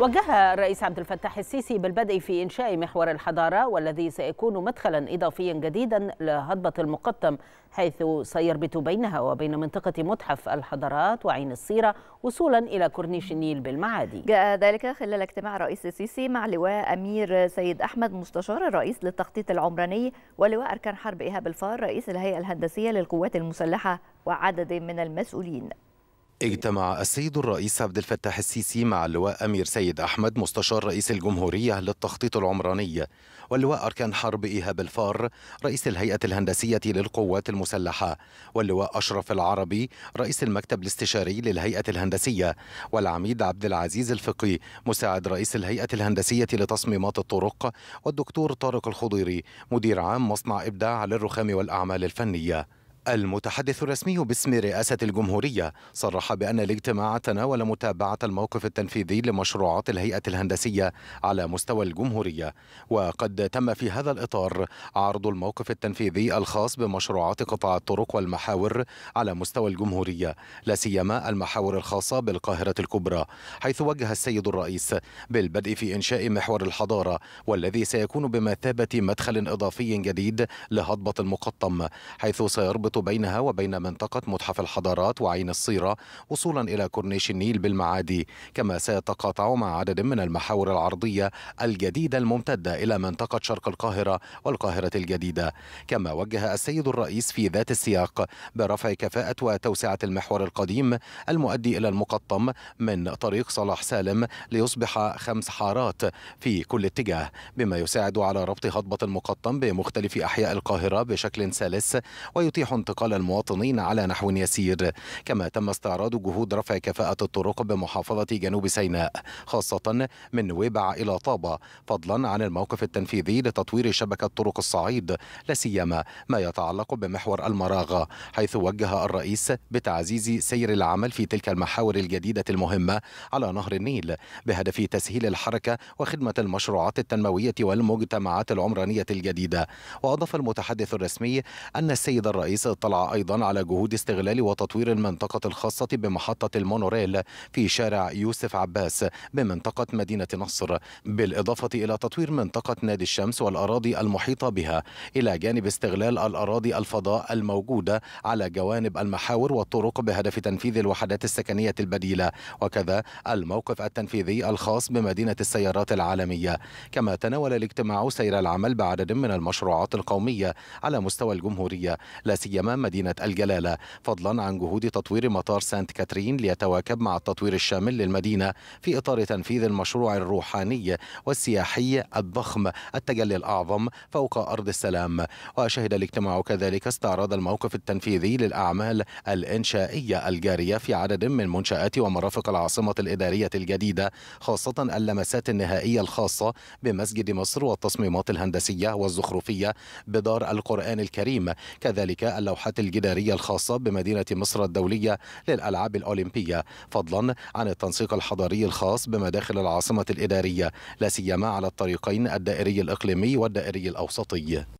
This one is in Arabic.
وجه الرئيس عبد الفتاح السيسي بالبدء في إنشاء محور الحضارة والذي سيكون مدخلا إضافيا جديدا لهضبة المقطم حيث سيربط بينها وبين منطقة متحف الحضارات وعين السيره وصولا إلى كورنيش النيل بالمعادي جاء ذلك خلال اجتماع الرئيس السيسي مع لواء أمير سيد أحمد مستشار الرئيس للتخطيط العمراني ولواء أركان حرب إيهاب الفار رئيس الهيئة الهندسية للقوات المسلحة وعدد من المسؤولين اجتمع السيد الرئيس عبد الفتاح السيسي مع اللواء أمير سيد أحمد مستشار رئيس الجمهورية للتخطيط العمراني واللواء أركان حرب إيهاب الفار رئيس الهيئة الهندسية للقوات المسلحة واللواء أشرف العربي رئيس المكتب الاستشاري للهيئة الهندسية والعميد عبد العزيز الفقي مساعد رئيس الهيئة الهندسية لتصميمات الطرق والدكتور طارق الخضيري مدير عام مصنع إبداع للرخام والأعمال الفنية المتحدث الرسمي باسم رئاسة الجمهورية صرح بأن الاجتماع تناول متابعة الموقف التنفيذي لمشروعات الهيئة الهندسية على مستوى الجمهورية وقد تم في هذا الإطار عرض الموقف التنفيذي الخاص بمشروعات قطاع الطرق والمحاور على مستوى الجمهورية لا سيما المحاور الخاصة بالقاهرة الكبرى حيث وجه السيد الرئيس بالبدء في إنشاء محور الحضارة والذي سيكون بمثابة مدخل إضافي جديد لهضبة المقطم حيث سيربط بينها وبين منطقة متحف الحضارات وعين الصيرة وصولا إلى كورنيش النيل بالمعادي كما سيتقاطع مع عدد من المحاور العرضية الجديدة الممتدة إلى منطقة شرق القاهرة والقاهرة الجديدة كما وجه السيد الرئيس في ذات السياق برفع كفاءة وتوسعة المحور القديم المؤدي إلى المقطم من طريق صلاح سالم ليصبح خمس حارات في كل اتجاه بما يساعد على ربط هضبة المقطم بمختلف أحياء القاهرة بشكل سلس ويتيح انتقال المواطنين على نحو يسير كما تم استعراض جهود رفع كفاءة الطرق بمحافظة جنوب سيناء خاصة من نويبع إلى طابة فضلا عن الموقف التنفيذي لتطوير شبكة طرق الصعيد لا سيما ما يتعلق بمحور المراغة حيث وجه الرئيس بتعزيز سير العمل في تلك المحاور الجديدة المهمة على نهر النيل بهدف تسهيل الحركة وخدمة المشروعات التنموية والمجتمعات العمرانية الجديدة وأضاف المتحدث الرسمي أن السيد الرئيس اطلع أيضا على جهود استغلال وتطوير المنطقة الخاصة بمحطة المونوريل في شارع يوسف عباس بمنطقة مدينة نصر بالإضافة إلى تطوير منطقة نادي الشمس والأراضي المحيطة بها إلى جانب استغلال الأراضي الفضاء الموجودة على جوانب المحاور والطرق بهدف تنفيذ الوحدات السكنية البديلة وكذا الموقف التنفيذي الخاص بمدينة السيارات العالمية كما تناول الاجتماع سير العمل بعدد من المشروعات القومية على مستوى الجمهورية لا سيما أمام مدينة الجلالة فضلا عن جهود تطوير مطار سانت كاترين ليتواكب مع التطوير الشامل للمدينة في إطار تنفيذ المشروع الروحاني والسياحي الضخم التجلي الأعظم فوق أرض السلام وشهد الاجتماع كذلك استعراض الموقف التنفيذي للأعمال الإنشائية الجارية في عدد من منشآت ومرافق العاصمة الإدارية الجديدة خاصة اللمسات النهائية الخاصة بمسجد مصر والتصميمات الهندسية والزخرفية بدار القرآن الكريم كذلك اللوحات الجدارية الخاصة بمدينة مصر الدولية للألعاب الأولمبية فضلا عن التنسيق الحضاري الخاص بمداخل العاصمة الإدارية لا سيما على الطريقين الدائري الإقليمي والدائري الأوسطي